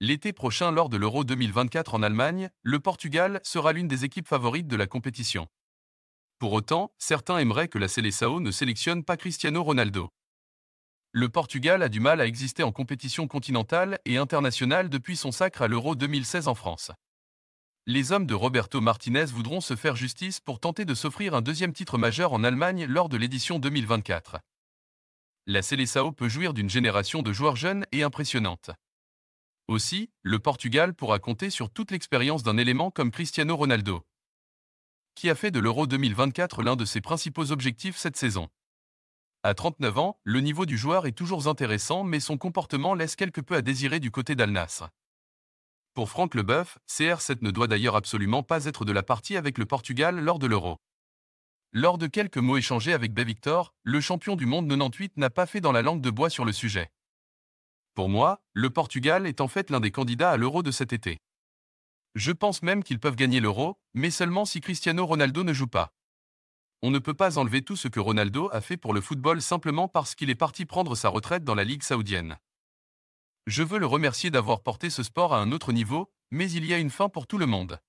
L'été prochain lors de l'Euro 2024 en Allemagne, le Portugal sera l'une des équipes favorites de la compétition. Pour autant, certains aimeraient que la Seleção ne sélectionne pas Cristiano Ronaldo. Le Portugal a du mal à exister en compétition continentale et internationale depuis son sacre à l'Euro 2016 en France. Les hommes de Roberto Martinez voudront se faire justice pour tenter de s'offrir un deuxième titre majeur en Allemagne lors de l'édition 2024. La Seleção peut jouir d'une génération de joueurs jeunes et impressionnantes. Aussi, le Portugal pourra compter sur toute l'expérience d'un élément comme Cristiano Ronaldo, qui a fait de l'Euro 2024 l'un de ses principaux objectifs cette saison. À 39 ans, le niveau du joueur est toujours intéressant mais son comportement laisse quelque peu à désirer du côté d'Alnas. Pour Franck Leboeuf, CR7 ne doit d'ailleurs absolument pas être de la partie avec le Portugal lors de l'Euro. Lors de quelques mots échangés avec Bévictor, Victor, le champion du monde 98 n'a pas fait dans la langue de bois sur le sujet. Pour moi, le Portugal est en fait l'un des candidats à l'euro de cet été. Je pense même qu'ils peuvent gagner l'euro, mais seulement si Cristiano Ronaldo ne joue pas. On ne peut pas enlever tout ce que Ronaldo a fait pour le football simplement parce qu'il est parti prendre sa retraite dans la Ligue saoudienne. Je veux le remercier d'avoir porté ce sport à un autre niveau, mais il y a une fin pour tout le monde.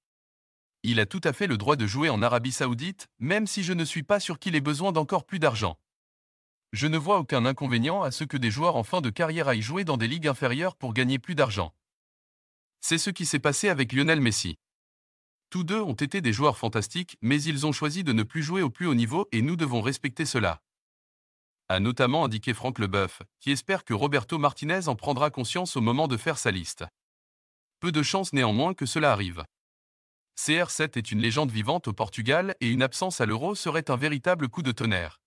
Il a tout à fait le droit de jouer en Arabie saoudite, même si je ne suis pas sûr qu'il ait besoin d'encore plus d'argent. Je ne vois aucun inconvénient à ce que des joueurs en fin de carrière aillent jouer dans des ligues inférieures pour gagner plus d'argent. C'est ce qui s'est passé avec Lionel Messi. Tous deux ont été des joueurs fantastiques, mais ils ont choisi de ne plus jouer au plus haut niveau et nous devons respecter cela. A notamment indiqué Franck Leboeuf, qui espère que Roberto Martinez en prendra conscience au moment de faire sa liste. Peu de chance néanmoins que cela arrive. CR7 est une légende vivante au Portugal et une absence à l'euro serait un véritable coup de tonnerre.